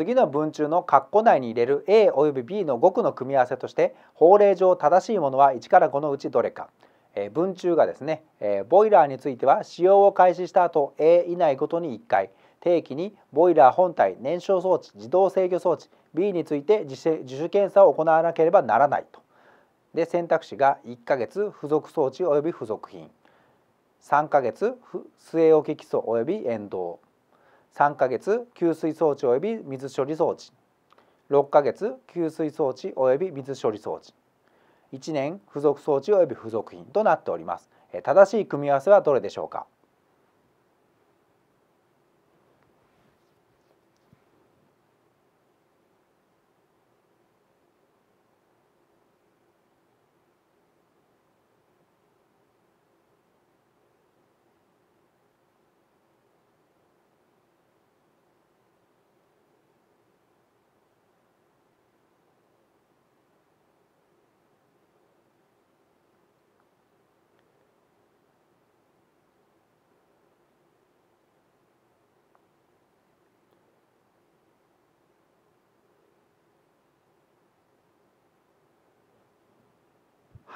次の文中の括弧内に入れる A および B の語句の組み合わせとして法令上正しいものは1から5のうちどれか、えー、文中がですね、えー、ボイラーについては使用を開始した後 A 以内ごとに1回定期にボイラー本体燃焼装置自動制御装置 B について自主検査を行わなければならないと。で選択肢が1ヶ月付属装置及び付属品3ヶ月据え置き基礎及び沿道3ヶ月給水装置及び水処理装置6ヶ月給水装置及び水処理装置1年付属装置及び付属品となっております正しい組み合わせはどれでしょうか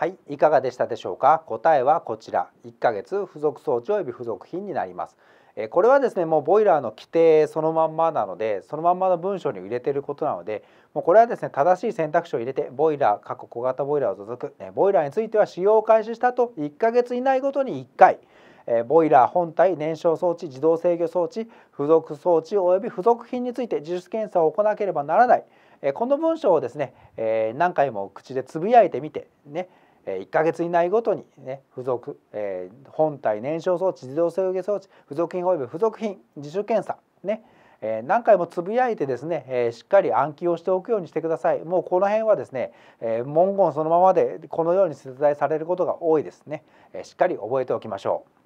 はいいかがでしたでしょうか答えはこちら1ヶ月付属装置及び付属品になりますこれはですねもうボイラーの規定そのまんまなのでそのまんまの文章に入れてることなのでもうこれはですね正しい選択肢を入れてボイラー過去小型ボイラーを除くボイラーについては使用開始したと1ヶ月以内ごとに1回ボイラー本体燃焼装置自動制御装置付属装置及び付属品について自主検査を行わなければならないこの文章をですね何回も口でつぶやいてみてね1か月以内ごとにね付属、えー、本体燃焼装置自動制御装置付属品及び付属品自主検査ね、えー、何回もつぶやいてですね、えー、しっかり暗記をしておくようにしてくださいもうこの辺はですね、えー、文言そのままでこのように出題されることが多いですね、えー、しっかり覚えておきましょう。